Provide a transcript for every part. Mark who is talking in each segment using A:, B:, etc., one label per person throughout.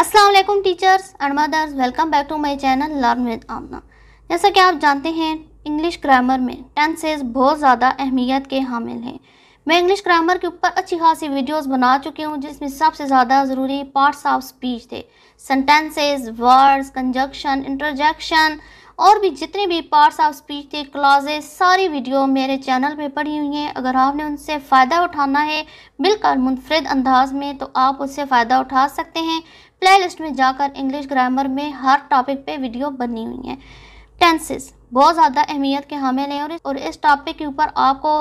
A: Aslam teachers and mothers welcome back to my channel learn with Amna जैसा कि आप जानते हैं इंग्लिश ग्रामर में टेंसेज बहुत ज़्यादा अहमियत के हामिल हैं मैं इंग्लिश ग्रामर के ऊपर अच्छी खासी वीडियोस बना चुकी हूँ जिसमें सबसे ज़्यादा ज़रूरी पार्ट्स ऑफ स्पीच थे सेंटेंसेस वर्ड्स कंजक्शन इंटरजेक्शन और भी जितने भी पार्ट्स ऑफ स्पीच थे क्लाजेज सारी वीडियो मेरे चैनल पे पड़ी हुई हैं अगर आपने उनसे फ़ायदा उठाना है बिल्कुल मुनफरद अंदाज में तो आप उससे फ़ायदा उठा सकते हैं प्लेलिस्ट में जाकर इंग्लिश ग्रामर में हर टॉपिक पे वीडियो बनी हुई हैं टेंसेस बहुत ज़्यादा अहमियत के हामिल हैं और और इस टॉपिक के ऊपर आपको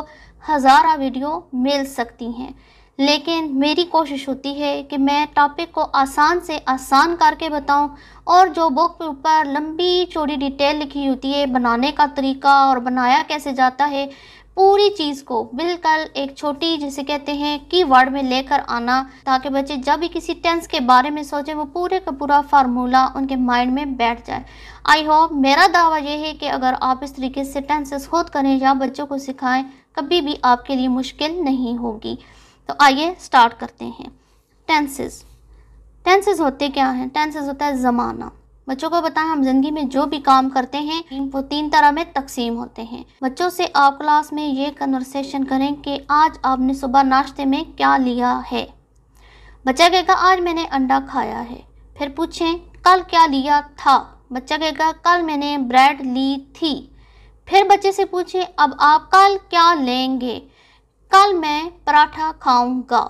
A: हज़ारा वीडियो मिल सकती हैं लेकिन मेरी कोशिश होती है कि मैं टॉपिक को आसान से आसान करके बताऊं और जो बुक के ऊपर लंबी चौड़ी डिटेल लिखी होती है बनाने का तरीका और बनाया कैसे जाता है पूरी चीज़ को बिल्कुल एक छोटी जिसे कहते हैं की वर्ड में लेकर आना ताकि बच्चे जब भी किसी टेंस के बारे में सोचे वो पूरे का पूरा फार्मूला उनके माइंड में बैठ जाए आई होप मेरा दावा यह है कि अगर आप इस तरीके से टेंसेस खुद करें या बच्चों को सिखाएं कभी भी आपके लिए मुश्किल नहीं होगी तो आइए स्टार्ट करते हैं टेंसेस टेंसेस होते क्या हैं टेंसेस होता है ज़माना बच्चों को बताएं हम जिंदगी में जो भी काम करते हैं वो तीन तरह में तकसीम होते हैं बच्चों से आप क्लास में ये कन्वर्सेशन करें कि आज आपने सुबह नाश्ते में क्या लिया है बच्चा कहेगा आज मैंने अंडा खाया है फिर पूछें कल क्या लिया था बच्चा कहेगा कल मैंने ब्रेड ली थी फिर बच्चे से पूछें अब आप कल क्या लेंगे कल मैं पराठा खाऊंगा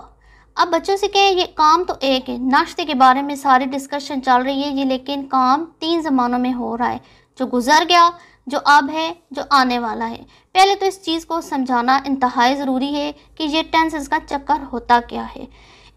A: अब बच्चों से कहें ये काम तो एक है नाश्ते के बारे में सारी डिस्कशन चल रही है ये लेकिन काम तीन ज़मानों में हो रहा है जो गुजर गया जो अब है जो आने वाला है पहले तो इस चीज़ को समझाना इंतहाई ज़रूरी है कि ये टेंसेस का चक्कर होता क्या है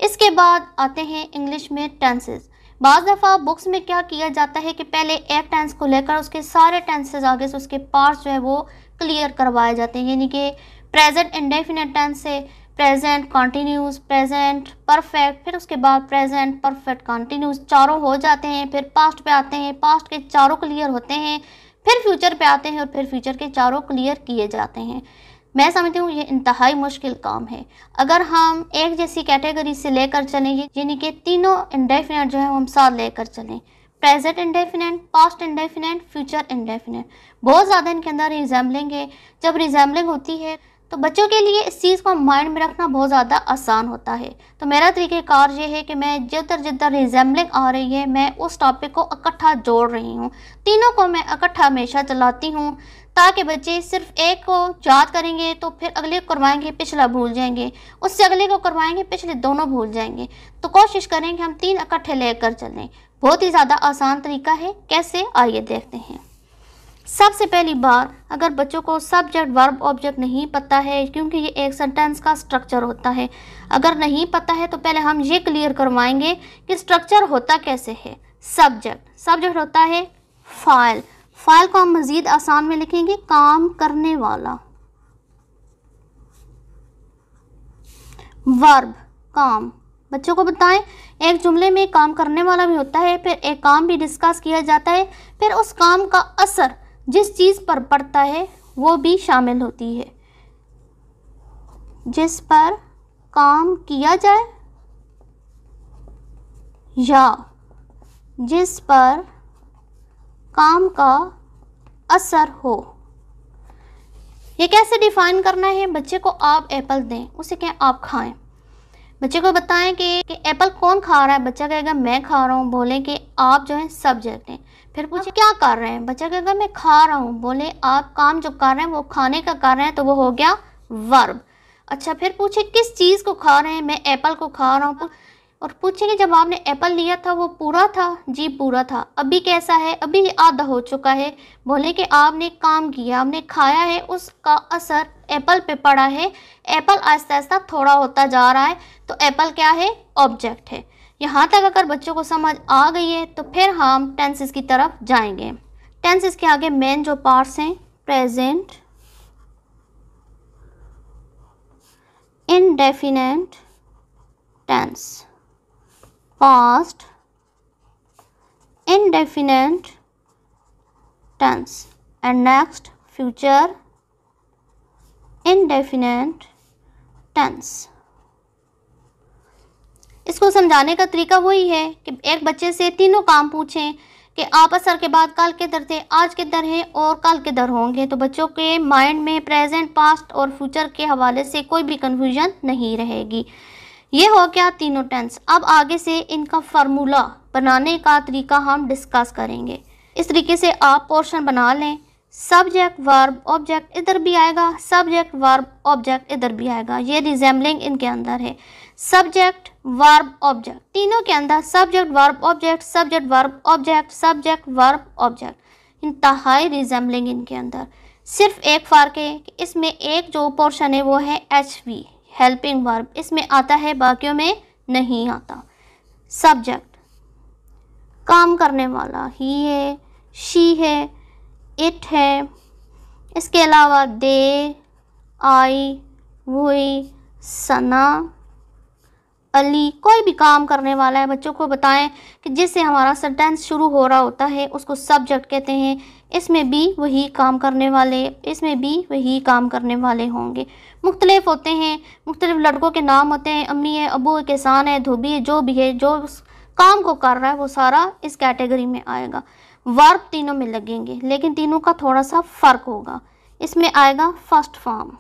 A: इसके बाद आते हैं इंग्लिश में टेंसेस बज़ दफ़ा बुक्स में क्या किया जाता है कि पहले एक टेंस को लेकर उसके सारे टेंसेज आगे से उसके पार्ट्स जो है वो क्लियर करवाए जाते हैं यानी कि प्रेजेंट इंडेफिनेट टेंस से प्रेजेंट कॉन्टीन्यूस प्रेजेंट परफेक्ट फिर उसके बाद प्रेजेंट परफेक्ट कॉन्टीन्यूस चारों हो जाते हैं फिर पास्ट पे आते हैं पास्ट के चारों क्लियर होते हैं फिर फ्यूचर पे आते हैं और फिर फ्यूचर के चारों क्लियर किए जाते हैं मैं समझती हूँ ये इंतहाई मुश्किल काम है अगर हम एक जैसी कैटेगरी से लेकर चलें यानी कि तीनों इंडेफिनेट जो है हम साथ लेकर चलें present indefinite past indefinite future indefinite बहुत ज़्यादा इनके अंदर रिजैम्बलिंग है जब रिजैम्बलिंग होती है तो बच्चों के लिए इस चीज़ को माइंड में रखना बहुत ज़्यादा आसान होता है तो मेरा तरीक़ेकार ये है कि मैं जिधर जिधर रिजेंबलिंग आ रही है मैं उस टॉपिक को इकट्ठा जोड़ रही हूँ तीनों को मैं इकट्ठा हमेशा चलाती हूँ ताकि बच्चे सिर्फ एक को याद करेंगे तो फिर अगले को करवाएंगे पिछला भूल जाएंगे उससे अगले को करवाएंगे पिछले दोनों भूल जाएंगे तो कोशिश करें कि हम तीन इकट्ठे लेकर चलें बहुत ही ज़्यादा आसान तरीका है कैसे आइए देखते हैं सबसे पहली बार अगर बच्चों को सब्जेक्ट वर्ब ऑब्जेक्ट नहीं पता है क्योंकि ये एक सेंटेंस का स्ट्रक्चर होता है अगर नहीं पता है तो पहले हम ये क्लियर करवाएंगे कि स्ट्रक्चर होता कैसे है सब्जेक्ट सब्जेक्ट होता है फाइल फाइल को हम मज़ीद आसान में लिखेंगे काम करने वाला वर्ब काम बच्चों को बताएं एक जुमले में काम करने वाला भी होता है फिर एक काम भी डिस्कस किया जाता है फिर उस काम का असर जिस चीज़ पर पड़ता है वो भी शामिल होती है जिस पर काम किया जाए या जिस पर काम का असर हो ये कैसे डिफाइन करना है बच्चे को आप एप्पल दें उसे कहें आप खाएं बच्चे को बताएं कि, कि एप्पल कौन खा रहा है बच्चा कहेगा मैं खा रहा हूँ बोले कि आप जो है सब जगते फिर पूछे क्या कर रहे हैं बच्चा कहेगा मैं खा रहा हूँ बोले आप काम जो कर रहे हैं वो खाने का कर रहे हैं तो वो हो गया वर्ब अच्छा फिर पूछे किस चीज़ को खा रहे हैं मैं एप्पल को खा रहा हूँ और पूछे कि जब आपने एप्पल लिया था वो पूरा था जी पूरा था अभी कैसा है अभी आधा हो चुका है बोले कि आपने काम किया आपने खाया है उसका असर एप्पल पे पड़ा है एप्पल आहिस्ता आहिस्ता थोड़ा होता जा रहा है तो एप्पल क्या है ऑब्जेक्ट है यहाँ तक अगर बच्चों को समझ आ गई है तो फिर हम टेंसेस की तरफ जाएंगे टेंसेस के आगे मेन जो पार्ट्स हैं present indefinite tense past indefinite tense and next future indefinite tense इसको समझाने का तरीका वही है कि एक बच्चे से तीनों काम पूछें कि आप असर के बाद कल दर थे आज किधर हैं और कल किधर होंगे तो बच्चों के माइंड में प्रेजेंट पास्ट और फ्यूचर के हवाले से कोई भी कन्फ्यूजन नहीं रहेगी ये हो गया तीनों टेंस अब आगे से इनका फार्मूला बनाने का तरीका हम डिस्कस करेंगे इस तरीके से आप पोर्शन बना लें सब्जेक्ट वर्ब ऑब्जेक्ट इधर भी आएगा सब्जेक्ट वर्ब ऑब्जेक्ट इधर भी आएगा ये रिजेम्बलिंग इनके अंदर है सब्जेक्ट वर्ब ऑब्जेक्ट तीनों के अंदर subject verb object subject verb object subject verb object इंतहाई रिजेम्बलिंग इनके अंदर सिर्फ एक फ़र्क है कि इसमें एक जो पोर्शन है वो है एच वी हेल्पिंग वर्ब इसमें आता है बाकियों में नहीं आता सब्जेक्ट काम करने वाला ही है शी है इट है इसके अलावा दे आई वही सना अली कोई भी काम करने वाला है बच्चों को बताएं कि जिससे हमारा सेंटेंस शुरू हो रहा होता है उसको सब्जेक्ट कहते हैं इसमें भी वही काम करने वाले इसमें भी वही काम करने वाले होंगे मुख्तलिफ होते हैं मुख्तलिफ लड़कों के नाम होते हैं अम्मी है अबू है किसान है धोबी है जो भी है जो काम को कर रहा है वो सारा इस कैटेगरी में आएगा वर्ब तीनों में लगेंगे लेकिन तीनों का थोड़ा सा फ़र्क होगा इसमें आएगा फर्स्ट फॉर्म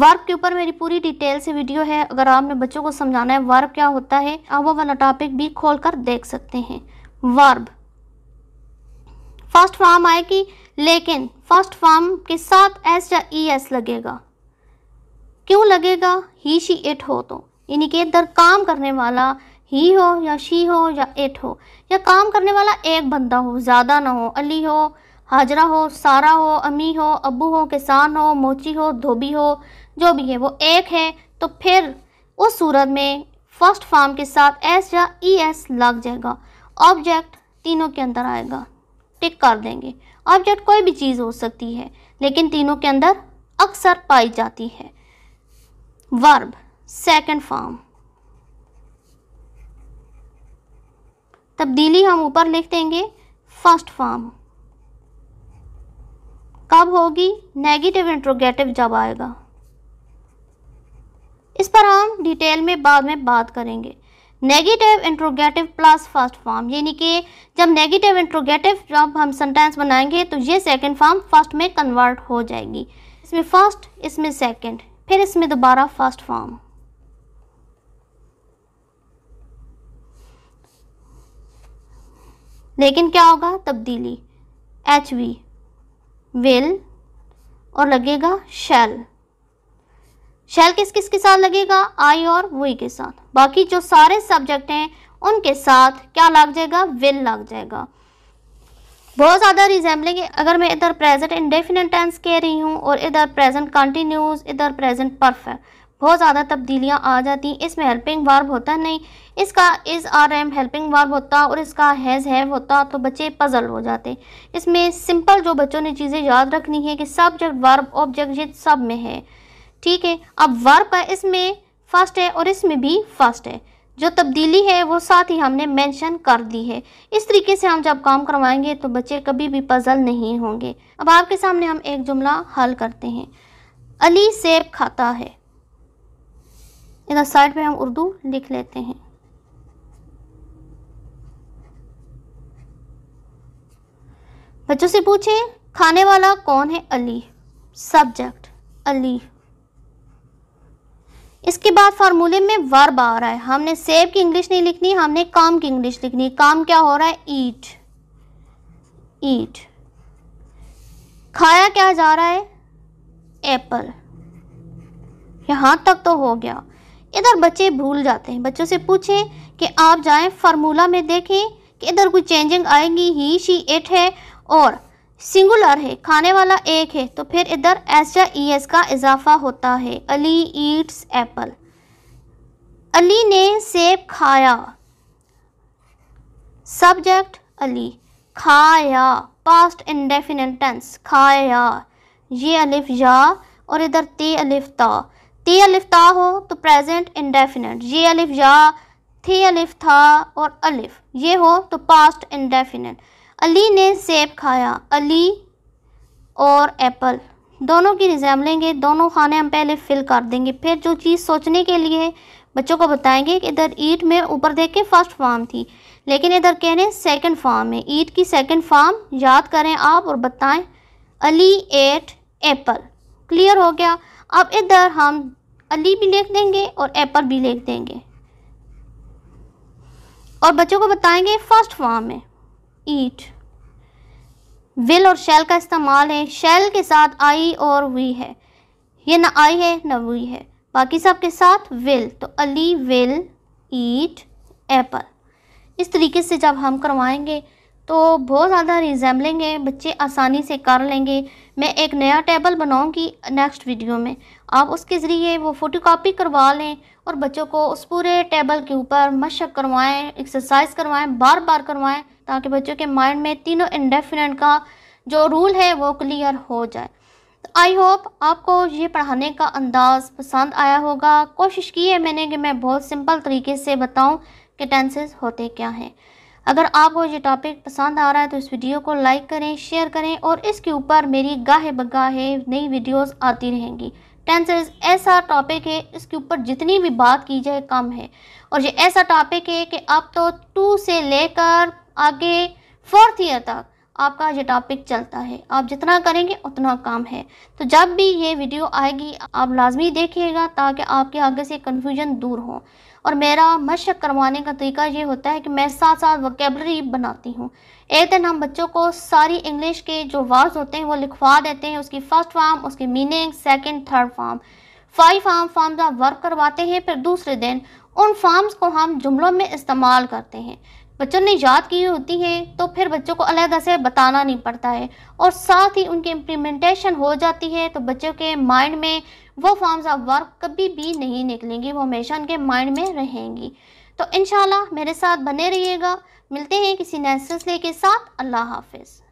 A: वर्ब के ऊपर मेरी पूरी डिटेल से वीडियो है अगर आपने बच्चों को समझाना है वर्ब क्या होता है आप वो वाला टॉपिक भी खोल कर देख सकते हैं वर्ब फर्स्ट फॉर्म आए कि लेकिन फर्स्ट फॉर्म के साथ एस या ई एस लगेगा क्यों लगेगा ही शी इट हो तो यानी कि इधर काम करने वाला ही हो या शी हो या इट हो या काम करने वाला एक बंदा हो ज़्यादा ना हो अली हो हाजरा हो सारा हो अमी हो अबू हो किसान हो मोची हो धोबी हो जो भी है वो एक है तो फिर उस सूरत में फर्स्ट फॉर्म के साथ एस या ई e एस लग जाएगा ऑब्जेक्ट तीनों के अंदर आएगा टिक कर देंगे ऑब्जेक्ट कोई भी चीज़ हो सकती है लेकिन तीनों के अंदर अक्सर पाई जाती है वर्ब सेकंड फॉर्म तब्दीली हम ऊपर लिख देंगे फर्स्ट फॉर्म कब होगी नेगेटिव इंट्रोगेटिव जब आएगा इस पर हम डिटेल में बाद में बात करेंगे negative interrogative plus first form यानी कि जब नेगेटिव इंट्रोगेटिव जब हम सेंटेंस बनाएंगे तो ये सेकंड फॉर्म फर्स्ट में कन्वर्ट हो जाएगी इसमें फर्स्ट इसमें सेकंड फिर इसमें दोबारा फर्स्ट फॉर्म लेकिन क्या होगा तब्दीली एच वी विल और लगेगा शेल शेल किस किस के साथ लगेगा आई और वी के साथ बाकी जो सारे सब्जेक्ट हैं उनके साथ क्या लग जाएगा विल लग जाएगा बहुत ज़्यादा रिजेम्बलिंग अगर मैं इधर प्रेजेंट इंडेफिनेट टेंस कह रही हूँ और इधर प्रेजेंट कंटिन्यूस इधर प्रेजेंट परफेक्ट बहुत ज़्यादा तब्दीलियाँ आ जाती इसमें हेल्पिंग वार्ब होता नहीं इसका इस आर एम हेल्पिंग वार्ब होता और इसका हैज़ हैव होता तो बच्चे पजल हो जाते इसमें सिंपल जो बच्चों ने चीज़ें याद रखनी है कि सब्जेक्ट वार्ब ऑब्जेक्ट ये सब में है ठीक है अब वर्ब है इसमें फर्स्ट है और इसमें भी फर्स्ट है जो तब्दीली है वो साथ ही हमने मेंशन कर दी है इस तरीके से हम जब काम करवाएंगे तो बच्चे कभी भी पजल नहीं होंगे अब आपके सामने हम एक जुमला हल करते हैं अली सेब खाता है इधर साइड पे हम उर्दू लिख लेते हैं बच्चों से पूछे खाने वाला कौन है अली सब्जेक्ट अली इसके बाद फार्मूले में वर्ब आ रहा है हमने सेब की इंग्लिश नहीं लिखनी हमने काम की इंग्लिश लिखनी काम क्या हो रहा है ईट ईट खाया क्या जा रहा है एप्पल यहां तक तो हो गया इधर बच्चे भूल जाते हैं बच्चों से पूछें कि आप जाएं फार्मूला में देखें कि इधर कोई चेंजिंग आएंगी ही शी एट है और सिंगुलर है खाने वाला एक है तो फिर इधर एस या ई e एस का इजाफा होता है अली ईट्स एप्पल अली ने सेब खाया सब्जेक्ट अली खाया पास्ट इंडेफिनेट टेंस खाया ये अलिफ या और इधर ते अलिफ ता ती अलिफ ता हो तो प्रेजेंट इंडेफिनेट ये अलिफ या थी अलिफ था और अलिफ ये हो तो पास्ट इंडेफिनेट अली ने सेब खाया अली और एप्पल दोनों की निज़ाम लेंगे दोनों खाने हम पहले फिल कर देंगे फिर जो चीज़ सोचने के लिए बच्चों को बताएंगे कि इधर ईट में ऊपर देख के फर्स्ट फॉर्म थी लेकिन इधर कह रहे हैं सेकेंड फॉर्म है ईट की सेकेंड फॉर्म याद करें आप और बताएं अली एट एप्पल क्लियर हो गया अब इधर हम अली भी लिख देंगे और एप्पल भी लिख देंगे और बच्चों को बताएंगे फर्स्ट फॉर्म में ईट विल और शेल का इस्तेमाल है शेल के साथ आई और वी है ये ना आई है ना वी है बाकी सब के साथ विल तो अली विल ईट एप्पल इस तरीके से जब हम करवाएंगे तो बहुत ज़्यादा रिजेम्बलिंग है बच्चे आसानी से कर लेंगे मैं एक नया टेबल बनाऊंगी नेक्स्ट वीडियो में आप उसके ज़रिए वो फ़ोटो कापी करवा लें और बच्चों को उस पूरे टेबल के ऊपर मशक करवाएं एक्सरसाइज करवाएं बार बार करवाएं ताकि बच्चों के माइंड में तीनों इंडेफिनेट का जो रूल है वो क्लियर हो जाए तो आई होप आपको ये पढ़ाने का अंदाज़ पसंद आया होगा कोशिश की है मैंने कि मैं बहुत सिंपल तरीके से बताऊँ कि टेंसेस होते क्या हैं अगर आपको ये टॉपिक पसंद आ रहा है तो इस वीडियो को लाइक करें शेयर करें और इसके ऊपर मेरी गाहे बगाहे नई वीडियोस आती रहेंगी टेंसर ऐसा टॉपिक है इसके ऊपर जितनी भी बात की जाए कम है और ये ऐसा टॉपिक है कि आप तो टू से लेकर आगे फोर्थ ईयर तक आपका ये टॉपिक चलता है आप जितना करेंगे उतना काम है तो जब भी ये वीडियो आएगी आप लाजमी देखिएगा ताकि आपके आगे से कन्फ्यूजन दूर हो और मेरा मशक करवाने का तरीका ये होता है कि मैं साथ साथ वकेबलरी बनाती हूँ एक दिन हम बच्चों को सारी इंग्लिश के जो वर्ड्स होते हैं वो लिखवा देते हैं उसकी फ़र्स्ट फॉर्म उसकी meaning second third form five form form आप वर्क करवाते हैं फिर दूसरे दिन उन फॉर्म्स को हम जुमलों में इस्तेमाल करते हैं बच्चों ने याद की होती है तो फिर बच्चों को अलग से बताना नहीं पड़ता है और साथ ही उनकी इम्प्लीमेंटेशन हो जाती है तो बच्चों के माइंड में वो फॉर्म्स ऑफ वर्क कभी भी नहीं निकलेंगी वो हमेशा उनके माइंड में रहेंगी तो इन मेरे साथ बने रहिएगा मिलते हैं किसी सिलसिले के साथ अल्लाह हाफिज़